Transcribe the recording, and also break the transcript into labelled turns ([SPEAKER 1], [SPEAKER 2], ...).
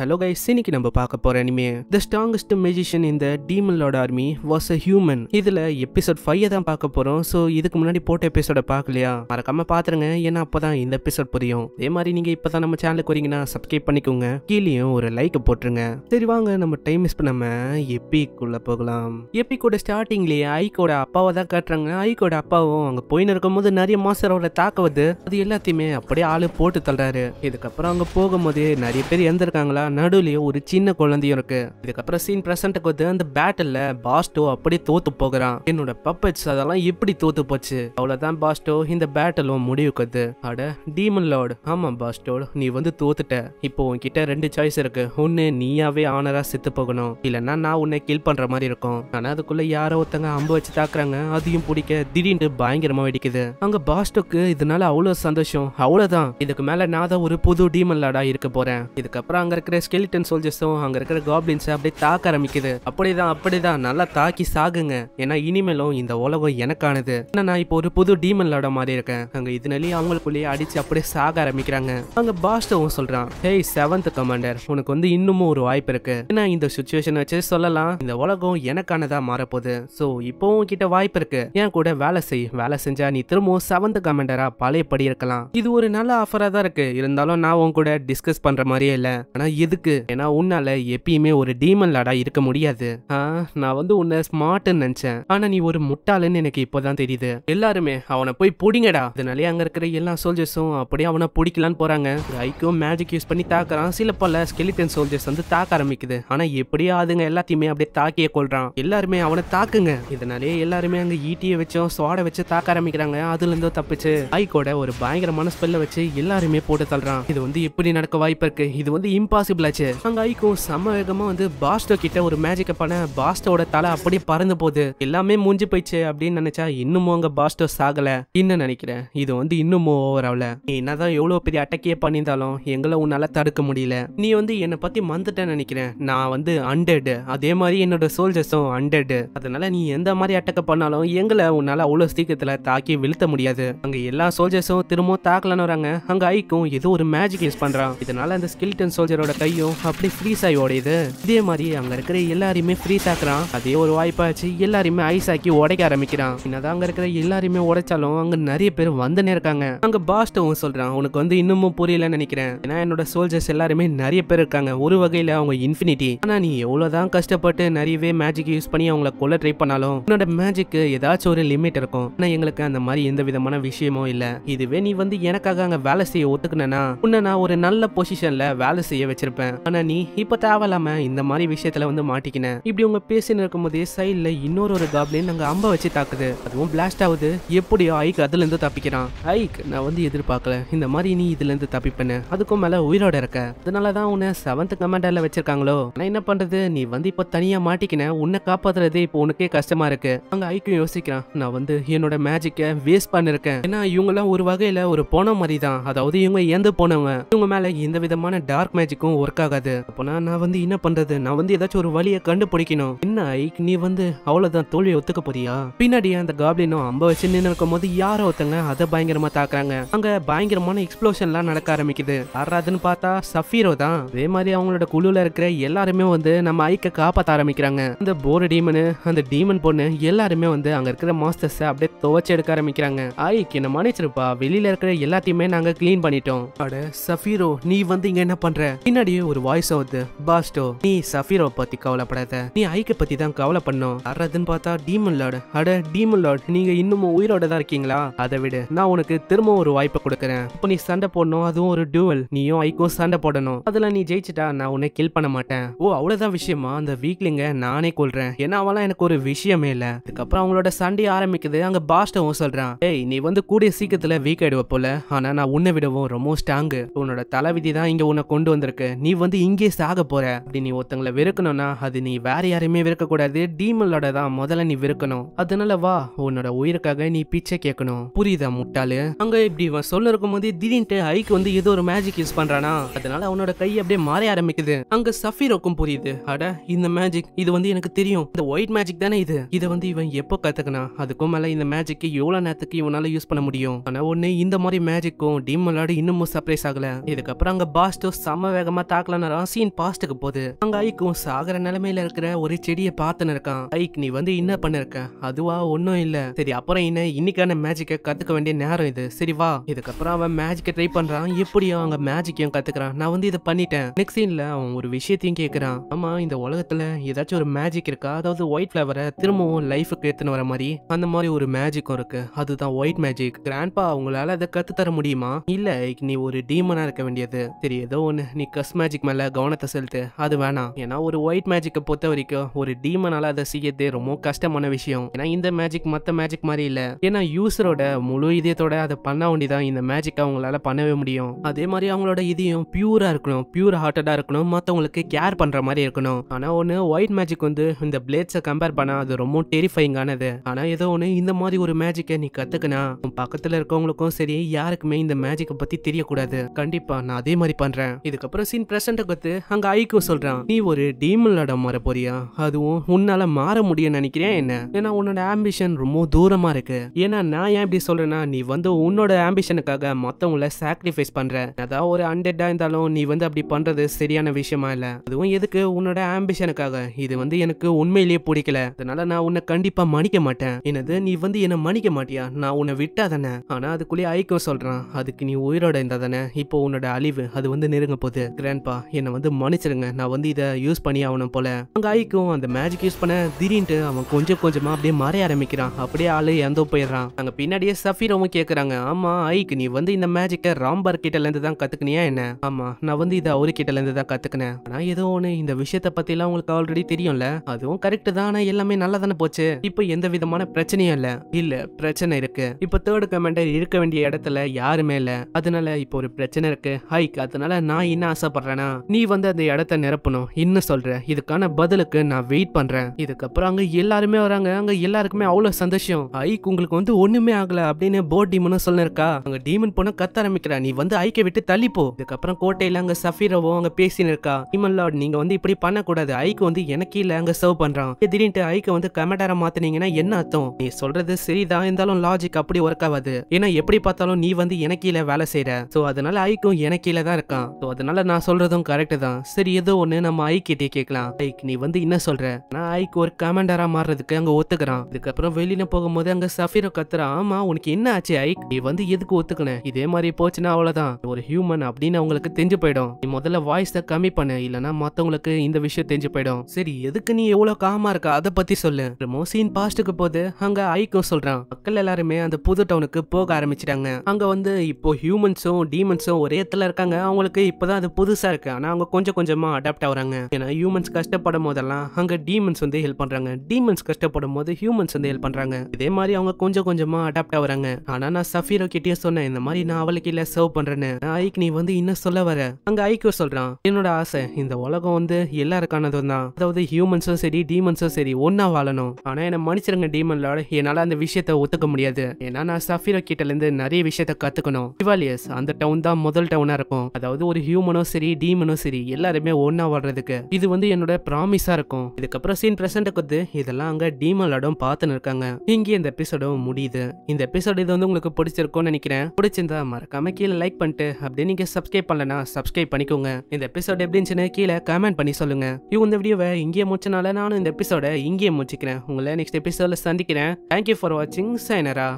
[SPEAKER 1] hello guys இன்னைக்கு நம்ம பார்க்க போற அனிமே த ஸ்ட்ராங்கஸ்ட் மெஜிஷியன் இந்த demon lord army was a human இதுல எபிசோட் ஃபைவ் தான் பார்க்க போறோம் ஸோ இதுக்கு முன்னாடி போட்ட எபிசோட பார்க்கலையா மறக்காம பாத்துருங்க ஏன்னா அப்பதான் இந்த எபிசோட் புரியும் அதே மாதிரி நீங்க இப்பதான் நம்ம சேனலுக்கு வரீங்கன்னா சப்ஸ்கிரைப் பண்ணிக்கோங்க கீழேயும் ஒரு லைக் போட்டுருங்க சரி வாங்க நம்ம டைம் மிஸ் பண்ணாம எப்பிக்குள்ள போகலாம் எப்பிக்கோட ஸ்டார்டிங்லயே ஐக்கோட அப்பாவை தான் காட்டுறாங்க ஐக்கோட அப்பாவும் அங்க போயின்னு இருக்கும்போது நிறைய மாஸ்டர் அவரை அது எல்லாத்தையுமே அப்படியே ஆளு போட்டு தள்ளுறாரு இதுக்கப்புறம் அங்க போகும்போது நிறைய பேர் இறந்துருக்காங்களா நடுவுலயும் ஒரு சின்ன குழந்தையும் இருக்கு இதுக்கப்புறம் சீன் பிரசன்ட்டுக்கு வந்து அந்த பேட்டில் பாஸ்டோ அப்படியே தோத்து போகிறான் என்னோட பப்பட்ஸ் அதெல்லாம் எப்படி தோத்து போச்சு அவ்வளவுதான் பாஸ்டோ இந்த பேட்டலும் முடிவுக்குது அட டீமன் லார்டு ஆமா பாஸ்டோ நீ வந்து தோத்துட்ட இப்போ உன்கிட்ட ரெண்டு சாய்ஸ் இருக்கு ஒன்னு நீயாவே ஆனரா செத்து போகணும் இல்லைன்னா நான் உன்னை கில் பண்ற மாதிரி இருக்கும் ஆனா அதுக்குள்ள யாரோ ஒருத்தங்க அம்பு வச்சு தாக்குறாங்க அதையும் பிடிக்க திடீர்னு பயங்கரமா வெடிக்குது அங்க பாஸ்டோக்கு இதனால அவ்வளவு சந்தோஷம் அவ்வளவுதான் இதுக்கு மேல நான் தான் ஒரு புது டீமன் லார்டா இருக்க போறேன் இதுக்கப்புறம் அங்க இருக்கிற இருக்கிற ஸ்கெலிட்டன் சோல்ஜர்ஸும் அங்கே இருக்கிற காப்ளின்ஸை அப்படியே தாக்க ஆரம்பிக்குது அப்படிதான் அப்படிதான் நல்லா தாக்கி சாகுங்க ஏன்னா இனிமேலும் இந்த உலகம் எனக்கானது ஏன்னா நான் இப்போ ஒரு புது டீமன்லோட மாதிரி இருக்கேன் அங்க இதனாலேயே அவங்களுக்குள்ளேயே அடிச்சு அப்படியே சாக ஆரம்பிக்கிறாங்க அங்க பாஸ்டவும் சொல்றான் ஹே செவன்த் கமாண்டர் உனக்கு வந்து இன்னமும் ஒரு வாய்ப்பு இருக்கு ஏன்னா இந்த சுச்சுவேஷன் வச்சு சொல்லலாம் இந்த உலகம் எனக்கானதா மாறப்போகுது ஸோ இப்போவும் கிட்ட வாய்ப்பு இருக்கு என் கூட வேலை செய் வேலை செஞ்சா நீ திரும்பவும் செவன்த் கமாண்டரா படி இருக்கலாம் இது ஒரு நல்ல ஆஃபரா தான் இருக்கு இருந்தாலும் நான் உன் கூட டிஸ்கஸ் பண்ற மாதிரியே இல்லை ஆனா எதுக்கு ஏன்னா உன்னால எப்பயுமே ஒரு டீமன் லாடா இருக்க முடியாது நான் வந்து உன்னை ஸ்மார்ட்னு நினைச்சேன் ஆனா நீ ஒரு முட்டாளன்னு எனக்கு இப்போதான் தெரியுது எல்லாருமே அவனை போய் பிடிங்கடா அதனாலே அங்க இருக்கிற எல்லா சோல்ஜர்ஸும் அப்படியே அவனை பிடிக்கலான்னு போறாங்க ஐக்கும் மேஜிக் யூஸ் பண்ணி தாக்குறான் சில பல ஸ்கெலிட்டன் சோல்ஜர்ஸ் வந்து தாக்க ஆரம்பிக்குது ஆனா எப்படியா அதுங்க எல்லாத்தையுமே அப்படியே தாக்கியே கொள்றான் எல்லாருமே அவனை தாக்குங்க இதனாலேயே எல்லாருமே அங்க ஈட்டியை வச்சோம் சோட வச்சு தாக்க ஆரம்பிக்கிறாங்க அதுல இருந்தோ தப்பிச்சு ஐக்கோட ஒரு பயங்கரமான ஸ்பெல்ல வச்சு எல்லாருமே போட்டு தள்ளுறான் இது வந்து எப்படி நடக்க வாய்ப்பு இருக்கு இது வந்து இம்பாசிபிள் பாசிபிள் அங்க ஐகோ செம வேகமா வந்து பாஸ்டோ கிட்ட ஒரு மேஜிக்க பண்ண பாஸ்டோட தலை அப்படியே பறந்து போகுது எல்லாமே மூஞ்சி போயிடுச்சு அப்படின்னு நினைச்சா இன்னுமும் அங்க பாஸ்டோ சாகல என்ன நினைக்கிறேன் இது வந்து இன்னமும் ஓவர் ஆகல நீ என்னதான் எவ்வளவு பெரிய அட்டக்கே பண்ணியிருந்தாலும் எங்களை உன்னால தடுக்க முடியல நீ வந்து என்னை பத்தி மந்துட்டேன்னு நினைக்கிறேன் நான் வந்து அண்டெட் அதே மாதிரி என்னோட சோல்ஜர்ஸும் அண்டெட் அதனால நீ எந்த மாதிரி அட்டக்க பண்ணாலும் எங்களை உன்னால அவ்வளவு சீக்கிரத்துல தாக்கி வீழ்த்த முடியாது அங்க எல்லா சோல்ஜர்ஸும் திரும்பவும் தாக்கலன்னு வராங்க அங்க ஐக்கும் ஏதோ ஒரு மேஜிக் யூஸ் பண்றான் இதனால அந்த ஸ்கில்டன் சோல்ஜரோட கையும் அப்படி ஃப்ரீஸ் ஆகி உடையுது இதே மாதிரி அங்க இருக்கிற எல்லாரையுமே ஃப்ரீஸ் ஆக்குறான் அதே ஒரு வாய்ப்பாச்சு எல்லாரையுமே ஐஸ் ஆக்கி உடைக்க ஆரம்பிக்கிறான் என்னதான் அங்க இருக்கிற எல்லாரையுமே உடைச்சாலும் அங்க நிறைய பேர் வந்துனே இருக்காங்க அங்க பாஸ்டவும் சொல்றான் உனக்கு வந்து இன்னமும் புரியலன்னு நினைக்கிறேன் ஏன்னா என்னோட சோல்ஜர்ஸ் எல்லாருமே நிறைய பேர் இருக்காங்க ஒரு வகையில அவங்க இன்ஃபினிட்டி ஆனா நீ எவ்வளவுதான் கஷ்டப்பட்டு நிறையவே மேஜிக் யூஸ் பண்ணி அவங்கள கொல்ல ட்ரை பண்ணாலும் உன்னோட மேஜிக்கு ஏதாச்சும் ஒரு லிமிட் இருக்கும் ஆனா எங்களுக்கு அந்த மாதிரி எந்த விதமான விஷயமும் இல்ல இதுவே நீ வந்து எனக்காக அங்க வேலை செய்ய ஒத்துக்கணும்னா உன்னை நான் ஒரு நல்ல பொசிஷன்ல வேலை செய்ய வச்சு வச்சிருப்பேன் ஆனா நீ இப்ப தேவையில்லாம இந்த மாதிரி விஷயத்துல வந்து மாட்டிக்கின இப்படி உங்க பேசின்னு இருக்கும்போதே சைட்ல இன்னொரு ஒரு காப்ளின் அங்க அம்ப வச்சு தாக்குது அதுவும் பிளாஸ்ட் ஆகுது எப்படியோ ஐக் அதுல இருந்து தப்பிக்கிறான் ஐக் நான் வந்து எதிர்பார்க்கல இந்த மாதிரி நீ இதுல இருந்து தப்பிப்பேன்னு அதுக்கும் மேல உயிரோட இருக்க அதனாலதான் உன்னை செவன்த் கமாண்டர்ல வச்சிருக்காங்களோ நான் என்ன பண்றது நீ வந்து இப்ப தனியா மாட்டிக்கின உன்னை காப்பாத்துறது இப்போ உனக்கே கஷ்டமா இருக்கு அங்க ஐக்கும் யோசிக்கிறான் நான் வந்து என்னோட மேஜிக்கை வேஸ்ட் பண்ணிருக்கேன் ஏன்னா எல்லாம் ஒரு வகையில ஒரு போன மாதிரி தான் அதாவது இவங்க இறந்து போனவங்க இவங்க மேல எந்த விதமான டார்க் மேஜிக்கும் எதுவும் ஒர்க் ஆகாது அப்போனா நான் வந்து என்ன பண்றது நான் வந்து ஏதாச்சும் ஒரு வழியை கண்டுபிடிக்கணும் என்ன ஐக் நீ வந்து அவ்வளவுதான் தோல்வியை ஒத்துக்க போறியா பின்னாடியே அந்த காப்ளினும் அம்ப வச்சு நின்று இருக்கும் போது யாரோ ஒருத்தங்க அதை பயங்கரமா தாக்குறாங்க அங்க பயங்கரமான எக்ஸ்ப்ளோஷன்லாம் நடக்க ஆரம்பிக்குது யாராதுன்னு பார்த்தா சஃபீரோ தான் அதே மாதிரி அவங்களோட குழுல இருக்கிற எல்லாருமே வந்து நம்ம ஐக்க காப்பாத்த ஆரம்பிக்கிறாங்க அந்த போர் டீமனு அந்த டீமன் பொண்ணு எல்லாருமே வந்து அங்க இருக்கிற மாஸ்டர்ஸ் அப்படியே துவச்சு எடுக்க ஆரம்பிக்கிறாங்க ஐக் என்ன மன்னிச்சிருப்பா வெளியில இருக்கிற எல்லாத்தையுமே நாங்க கிளீன் பண்ணிட்டோம் அட சஃபீரோ நீ வந்து இங்க என்ன பண்ற பின்னாடி பின்னாடியே ஒரு வாய்ஸ் ஆகுது பாஸ்டோ நீ சஃபீரோ பத்தி கவலைப்படாத நீ ஐக்க பத்தி தான் கவலை பண்ணும் யாராதுன்னு பார்த்தா டீமன் லார்டு அட டீமன் லார்டு நீங்க இன்னமும் உயிரோட தான் இருக்கீங்களா அதை விட நான் உனக்கு திரும்ப ஒரு வாய்ப்பை கொடுக்குறேன் இப்போ நீ சண்டை போடணும் அதுவும் ஒரு டூவல் நீயும் ஐக்கும் சண்டை போடணும் அதெல்லாம் நீ ஜெயிச்சிட்டா நான் உன்னை கில் பண்ண மாட்டேன் ஓ அவ்வளவுதான் விஷயமா அந்த வீக்லிங்க நானே கொள்றேன் ஏன்னா அவெல்லாம் எனக்கு ஒரு விஷயமே இல்ல அதுக்கப்புறம் அவங்களோட சண்டையை ஆரம்பிக்குது அங்க பாஸ்டோவும் சொல்றான் ஏய் நீ வந்து கூடிய சீக்கிரத்துல வீக் ஆயிடுவ போல ஆனா நான் உன்னை விடவும் ரொம்ப ஸ்ட்ராங்கு உன்னோட தலைவிதி தான் இங்க உன்னை கொண்டு வந்திருக்கு நீ வந்து இங்கே சாக போற அப்படி நீ ஒருத்தங்களை வெறுக்கணும்னா அது நீ வேற யாரையுமே கூடாது டீமலோட தான் முதல்ல நீ வெறுக்கணும் அதனால வா உன்னோட உயிருக்காக நீ பிச்சை கேட்கணும் புரியுதா முட்டாளு அங்கே இப்படி இவன் சொல்ல இருக்கும் போது திடீர்னு ஐக்கு வந்து ஏதோ ஒரு மேஜிக் யூஸ் பண்ணுறானா அதனால அவனோட கை அப்படியே மாற ஆரம்பிக்குது அங்கே சஃபீரோக்கும் புரியுது அட இந்த மேஜிக் இது வந்து எனக்கு தெரியும் இந்த ஒயிட் மேஜிக் தானே இது இதை வந்து இவன் எப்போ கற்றுக்கினா அதுக்கும் மேலே இந்த மேஜிக்கு எவ்வளோ நேரத்துக்கு இவனால் யூஸ் பண்ண முடியும் ஆனா ஒன்று இந்த மாதிரி மேஜிக்கும் டீமலோட இன்னமும் சர்ப்ரைஸ் ஆகலை இதுக்கப்புறம் அங்கே பாஸ்டோ சம வேகமா தாக்கலாம் சீன் பாஸ்டுக்கு போகுது அங்க ஐக்கும் சாகிற நிலைமையில இருக்கிற ஒரு செடியை பார்த்துன்னு இருக்கான் ஐக் நீ வந்து என்ன பண்ணிருக்க அதுவா ஒன்னும் இல்ல சரி அப்புறம் என்ன இன்னைக்கான மேஜிக்கை கத்துக்க வேண்டிய நேரம் இது சரி வா இதுக்கப்புறம் அவன் மேஜிக்கை ட்ரை பண்றான் எப்படி அவங்க மேஜிக்கையும் கத்துக்கிறான் நான் வந்து இதை பண்ணிட்டேன் நெக்ஸ்ட் சீன்ல அவன் ஒரு விஷயத்தையும் கேட்கிறான் ஆமா இந்த உலகத்துல ஏதாச்சும் ஒரு மேஜிக் இருக்கா அதாவது ஒயிட் ஃபிளவரை திரும்பவும் லைஃபுக்கு எடுத்துன்னு வர மாதிரி அந்த மாதிரி ஒரு மேஜிக்கும் இருக்கு அதுதான் ஒயிட் மேஜிக் கிராண்ட்பா அவங்களால அதை கத்து தர முடியுமா இல்ல நீ ஒரு டீமனா இருக்க வேண்டியது சரி ஏதோ ஒன்னு நீ கஸ்ம மேஜிக் மேலே கவனத்தை செலுத்து அது வேணாம் ஏன்னா ஒரு ஒயிட் மேஜிக்கை பொறுத்த வரைக்கும் ஒரு டீமனால அதை செய்யறதே ரொம்ப கஷ்டமான விஷயம் ஏன்னா இந்த மேஜிக் மற்ற மேஜிக் மாதிரி இல்லை ஏன்னா யூசரோட முழு இதயத்தோட அதை பண்ண வேண்டிதான் இந்த மேஜிக்கை அவங்களால பண்ணவே முடியும் அதே மாதிரி அவங்களோட இதையும் பியூரா இருக்கணும் பியூர் ஹார்ட்டடா இருக்கணும் மற்றவங்களுக்கு கேர் பண்ணுற மாதிரி இருக்கணும் ஆனா ஒன்று ஒயிட் மேஜிக் வந்து இந்த பிளேட்ஸை கம்பேர் பண்ணா அது ரொம்ப ஆனது ஆனால் ஏதோ ஒன்று இந்த மாதிரி ஒரு மேஜிக்கை நீ கற்றுக்கினா பக்கத்தில் இருக்கவங்களுக்கும் சரி யாருக்குமே இந்த மேஜிக்கை பற்றி தெரியக்கூடாது கண்டிப்பா நான் அதே மாதிரி பண்றேன் இதுக்கப்புறம் சீன் அவன் பிரசண்ட்டை கொத்து அங்க ஐக்கும் சொல்றான் நீ ஒரு டீமனோட மாற போறியா அதுவும் உன்னால மாற முடியும் நினைக்கிறேன் என்ன ஏன்னா உன்னோட ஆம்பிஷன் ரொம்ப தூரமா இருக்கு ஏன்னா நான் ஏன் இப்படி சொல்றேன்னா நீ வந்து உன்னோட ஆம்பிஷனுக்காக மத்தவங்கள சாக்ரிஃபைஸ் பண்ற அதான் ஒரு அண்டெட்டா இருந்தாலும் நீ வந்து அப்படி பண்றது சரியான விஷயமா இல்ல அதுவும் எதுக்கு உன்னோட ஆம்பிஷனுக்காக இது வந்து எனக்கு உண்மையிலேயே பிடிக்கல அதனால நான் உன்னை கண்டிப்பா மன்னிக்க மாட்டேன் என்னது நீ வந்து என்ன மன்னிக்க மாட்டியா நான் உன்னை விட்டா தானே ஆனா அதுக்குள்ளேயே ஐக்கம் சொல்றான் அதுக்கு நீ உயிரோட இருந்தா தானே இப்போ உன்னோட அழிவு அது வந்து நெருங்க போகுது கிராண்ட்பா என்னை வந்து மன்னிச்சிருங்க நான் வந்து இதை யூஸ் பண்ணி ஆகணும் போல அங்கே காய்க்கும் அந்த மேஜிக் யூஸ் பண்ண திடீர்னுட்டு அவன் கொஞ்சம் கொஞ்சமா அப்படியே மறைய ஆரம்பிக்கிறான் அப்படியே ஆளு எந்த போயிடுறான் அங்கே பின்னாடியே சஃபீரவும் கேட்குறாங்க ஆமா ஐக் நீ வந்து இந்த மேஜிக்கை ராம்பர் கிட்டலேருந்து தான் கத்துக்கினியா என்ன ஆமா நான் வந்து இதை அவரு கிட்டலேருந்து தான் கத்துக்கினேன் ஆனால் ஏதோ ஒன்று இந்த விஷயத்தை பற்றிலாம் உங்களுக்கு ஆல்ரெடி தெரியும்ல அதுவும் கரெக்டு தான் எல்லாமே நல்லா தானே போச்சு இப்போ எந்த விதமான பிரச்சனையும் இல்லை இல்லை பிரச்சனை இருக்கு இப்போ தேர்ட் கமெண்டர் இருக்க வேண்டிய இடத்துல யாருமே இல்லை அதனால இப்போ ஒரு பிரச்சனை இருக்கு ஹைக் அதனால நான் என்ன ஆசை ஆசைப்படுறேன்னா நீ வந்து அந்த இடத்த நிரப்பணும் இன்னும் சொல்றேன் இதுக்கான பதிலுக்கு நான் வெயிட் பண்றேன் இதுக்கப்புறம் அங்க எல்லாருமே வராங்க அங்க எல்லாருக்குமே அவ்வளவு சந்தோஷம் ஐக் உங்களுக்கு வந்து ஒண்ணுமே ஆகல அப்படின்னு போர்ட் டீமனும் சொல்லிருக்கா அங்க டீமன் போனா கத்த ஆரம்பிக்கிறா நீ வந்து ஐக்கை விட்டு தள்ளிப்போ இதுக்கப்புறம் கோட்டையில அங்க சஃபீரவோ அங்க பேசினு இருக்கா டீமன் லார்ட் நீங்க வந்து இப்படி பண்ணக்கூடாது ஐக்கு வந்து எனக்கு இல்ல அங்க சர்வ் பண்றான் திடீர்னு ஐக்கு வந்து கமெண்டார மாத்தினீங்கன்னா என்ன அர்த்தம் நீ சொல்றது சரிதான் இருந்தாலும் லாஜிக் அப்படி ஒர்க் ஆகாது ஏன்னா எப்படி பார்த்தாலும் நீ வந்து எனக்கு வேலை செய்யற சோ அதனால ஐக்கும் எனக்கு தான் இருக்கான் சோ அதனால நான் சொல்றதும் கரெக்டு தான் சரி ஏதோ ஒன்று நம்ம ஐக்கிட்டே கேட்கலாம் ஐக் நீ வந்து என்ன சொல்ற நான் ஐக் ஒரு கமாண்டரா மாறுறதுக்கு அங்க ஒத்துக்கிறான் இதுக்கப்புறம் வெளியில போகும்போது அங்க சஃபீரோ கத்துறா ஆமா உனக்கு என்ன ஆச்சு ஐக் நீ வந்து எதுக்கு ஒத்துக்கணும் இதே மாதிரி போச்சுன்னா அவ்வளவுதான் ஒரு ஹியூமன் அப்படின்னு அவங்களுக்கு தெரிஞ்சு போயிடும் நீ முதல்ல வாய்ஸை கம்மி பண்ணு இல்லைன்னா மத்தவங்களுக்கு இந்த விஷயம் தெரிஞ்சு போயிடும் சரி எதுக்கு நீ எவ்வளவு காமா இருக்க அதை பத்தி சொல்லு மோசின் பாஸ்டுக்கு போது அங்க ஐக்கும் சொல்றான் மக்கள் எல்லாருமே அந்த புது டவுனுக்கு போக ஆரம்பிச்சிட்டாங்க அங்க வந்து இப்போ ஹியூமன்ஸும் டீமன்ஸும் ஒரே இடத்துல இருக்காங்க அவங்களுக்கு இப்பதான் அது புது புதுசாக இருக்குது ஆனால் அவங்க கொஞ்சம் கொஞ்சமாக அடாப்ட் ஆகுறாங்க ஏன்னா ஹியூமன்ஸ் கஷ்டப்படும் போதெல்லாம் அங்கே டீமன்ஸ் வந்து ஹெல்ப் பண்ணுறாங்க டீமன்ஸ் கஷ்டப்படும் போது ஹியூமன்ஸ் வந்து ஹெல்ப் பண்ணுறாங்க இதே மாதிரி அவங்க கொஞ்சம் கொஞ்சமாக அடாப்ட் ஆகுறாங்க ஆனால் நான் சஃபீரோ கிட்டேயே சொன்னேன் இந்த மாதிரி நான் அவளுக்கு இல்லை சர்வ் பண்ணுறேன்னு ஐக் நீ வந்து இன்னும் சொல்ல வர அங்கே ஐக்கோ சொல்கிறான் என்னோட ஆசை இந்த உலகம் வந்து எல்லாருக்கானதும் தான் அதாவது ஹியூமன்ஸும் சரி டீமன்ஸும் சரி ஒன்னா வாழணும் ஆனா என்னை மனுஷருங்க டீமன்லோட என்னால அந்த விஷயத்த ஒத்துக்க முடியாது ஏன்னா நான் சஃபீரோ கிட்ட இருந்து நிறைய விஷயத்த கத்துக்கணும் டிவாலியஸ் அந்த டவுன் தான் முதல் டவுனா இருக்கும் அதாவது ஒரு ஹியூமனும் சரி சரி டீமனும் சரி எல்லாருமே ஒன்னா வாடுறதுக்கு இது வந்து என்னோட ப்ராமிஸா இருக்கும் இதுக்கப்புறம் சீன் பிரசன்ட் கொத்து இதெல்லாம் அங்க டீமலோடும் பார்த்துன்னு இருக்காங்க இங்கே இந்த எபிசோடும் முடியுது இந்த எபிசோடு இது வந்து உங்களுக்கு பிடிச்சிருக்கும்னு நினைக்கிறேன் பிடிச்சிருந்தா மறக்காம கீழே லைக் பண்ணிட்டு அப்படியே நீங்க சப்ஸ்கிரைப் பண்ணலனா சப்ஸ்கிரைப் பண்ணிக்கோங்க இந்த எபிசோட் எப்படின்னு கீழே கமெண்ட் பண்ணி சொல்லுங்க இவங்க இந்த வீடியோவை இங்கேயே முடிச்சனால நானும் இந்த எபிசோட இங்கேயே முடிச்சுக்கிறேன் உங்களை நெக்ஸ்ட் எபிசோட சந்திக்கிறேன் தேங்க்யூ ஃபார் வாட்சிங் சைனரா